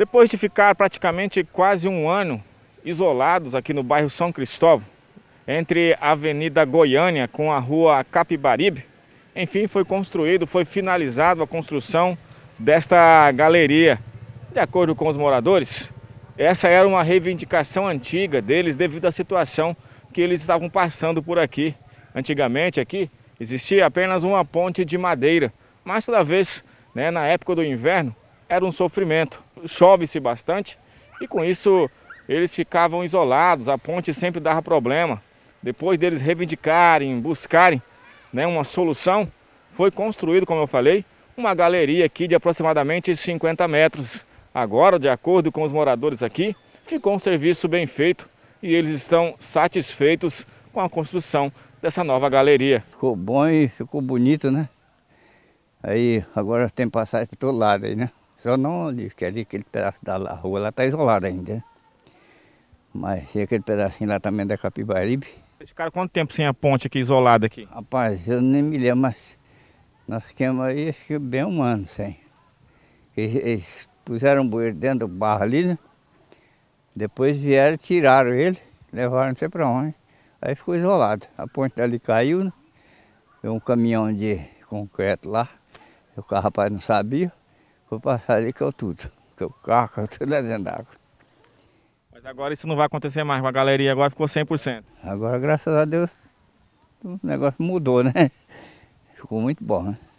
Depois de ficar praticamente quase um ano isolados aqui no bairro São Cristóvão, entre a Avenida Goiânia com a Rua Capibaribe, enfim, foi construído, foi finalizado a construção desta galeria. De acordo com os moradores, essa era uma reivindicação antiga deles devido à situação que eles estavam passando por aqui. Antigamente aqui existia apenas uma ponte de madeira, mas toda vez, né, na época do inverno, era um sofrimento chove-se bastante e com isso eles ficavam isolados, a ponte sempre dava problema. Depois deles reivindicarem, buscarem né, uma solução, foi construído, como eu falei, uma galeria aqui de aproximadamente 50 metros. Agora, de acordo com os moradores aqui, ficou um serviço bem feito e eles estão satisfeitos com a construção dessa nova galeria. Ficou bom e ficou bonito, né? Aí agora tem passagem para todo lado aí, né? Só não diz que ali aquele pedaço da rua lá está isolado ainda, né? Mas tem aquele pedacinho lá também da Capibaribe. Vocês ficaram quanto tempo sem a ponte aqui isolada aqui? Rapaz, eu nem me lembro, mas nós ficamos aí acho que bem um ano sem. Eles, eles puseram o bueiro dentro do barro ali, né? Depois vieram, tiraram ele, levaram não sei para onde. Aí ficou isolado. A ponte dali caiu, né? Veio um caminhão de concreto lá, o carro rapaz não sabia. Foi passar ali que eu tudo. Que eu carro, tudo é dentro d'água. Mas agora isso não vai acontecer mais, a galeria agora ficou 100%. Agora, graças a Deus, o negócio mudou, né? Ficou muito bom, né?